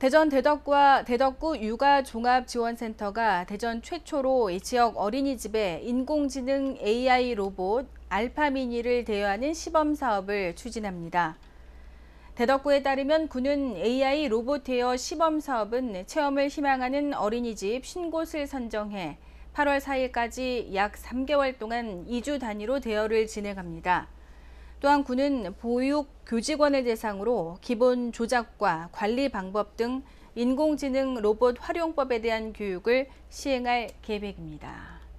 대전 대덕과 대덕구 육아종합지원센터가 대전 최초로 지역 어린이집에 인공지능 AI 로봇 알파미니를 대여하는 시범 사업을 추진합니다. 대덕구에 따르면 군은 AI 로봇 대여 시범 사업은 체험을 희망하는 어린이집 신곳을 선정해 8월 4일까지 약 3개월 동안 2주 단위로 대여를 진행합니다. 또한 군은 보육 교직원을 대상으로 기본 조작과 관리 방법 등 인공지능 로봇 활용법에 대한 교육을 시행할 계획입니다.